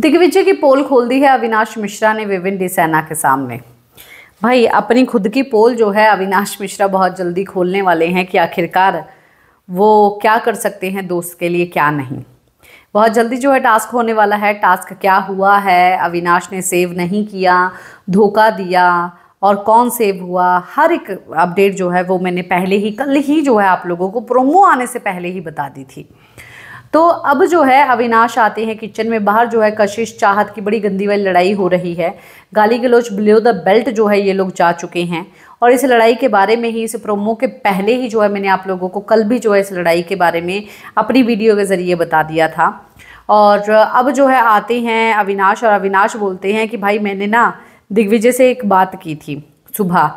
दिग्विजय की पोल खोल दी है अविनाश मिश्रा ने विभिन्न सेना के सामने भाई अपनी खुद की पोल जो है अविनाश मिश्रा बहुत जल्दी खोलने वाले हैं कि आखिरकार वो क्या कर सकते हैं दोस्त के लिए क्या नहीं बहुत जल्दी जो है टास्क होने वाला है टास्क क्या हुआ है अविनाश ने सेव नहीं किया धोखा दिया और कौन सेव हुआ हर एक अपडेट जो है वो मैंने पहले ही कल ही जो है आप लोगों को प्रोमो आने से पहले ही बता दी थी तो अब जो है अविनाश आते हैं किचन में बाहर जो है कशिश चाहत की बड़ी गंदी वाली लड़ाई हो रही है गाली गलोच बिलो द बेल्ट जो है ये लोग जा चुके हैं और इस लड़ाई के बारे में ही इस प्रोमो के पहले ही जो है मैंने आप लोगों को कल भी जो है इस लड़ाई के बारे में अपनी वीडियो के ज़रिए बता दिया था और अब जो है आते हैं अविनाश और अविनाश बोलते हैं कि भाई मैंने ना दिग्विजय से एक बात की थी सुबह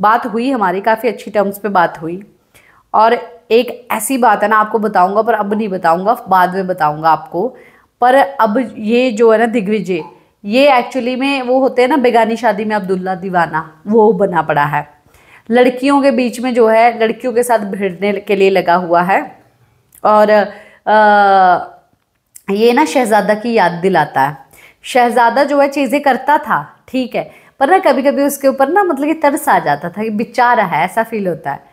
बात हुई हमारी काफ़ी अच्छी टर्म्स पे बात हुई और एक ऐसी बात है ना आपको बताऊंगा पर अब नहीं बताऊंगा बाद में बताऊंगा आपको पर अब ये जो है ना दिग्विजय ये एक्चुअली में वो होते हैं ना बेगानी शादी में अब्दुल्ला दीवाना वो बना पड़ा है लड़कियों के बीच में जो है लड़कियों के साथ भिड़ने के लिए लगा हुआ है और आ, ये ना शहज़ादा की याद दिलाता है शहज़ादा जो है चीज़ें करता था ठीक है पर ना कभी कभी उसके ऊपर ना मतलब कि तरस आ जाता था कि बिचारा है ऐसा फील होता है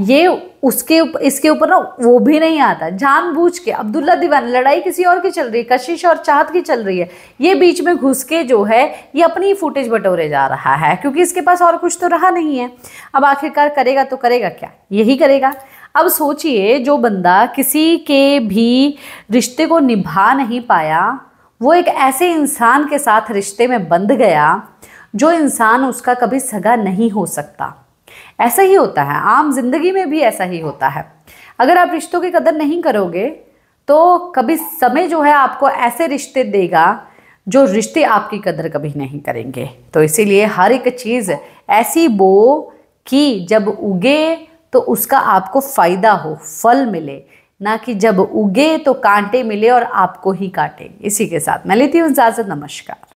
ये उसके उप, इसके ऊपर ना वो भी नहीं आता जानबूझ के अब्दुल्ला दीवान लड़ाई किसी और की चल रही है कशिश और चाहत की चल रही है ये बीच में घुस के जो है ये अपनी ही फुटेज बटोरे जा रहा है क्योंकि इसके पास और कुछ तो रहा नहीं है अब आखिरकार करेगा तो करेगा क्या यही करेगा अब सोचिए जो बंदा किसी के भी रिश्ते को निभा नहीं पाया वो एक ऐसे इंसान के साथ रिश्ते में बंध गया जो इंसान उसका कभी सगा नहीं हो सकता ऐसा ही होता है आम जिंदगी में भी ऐसा ही होता है अगर आप रिश्तों की कदर नहीं करोगे तो कभी समय जो है आपको ऐसे रिश्ते देगा जो रिश्ते आपकी कदर कभी नहीं करेंगे तो इसीलिए हर एक चीज़ ऐसी बो कि जब उगे तो उसका आपको फ़ायदा हो फल मिले ना कि जब उगे तो कांटे मिले और आपको ही काटे इसी के साथ मैं लेती हूँ इजाज़त नमस्कार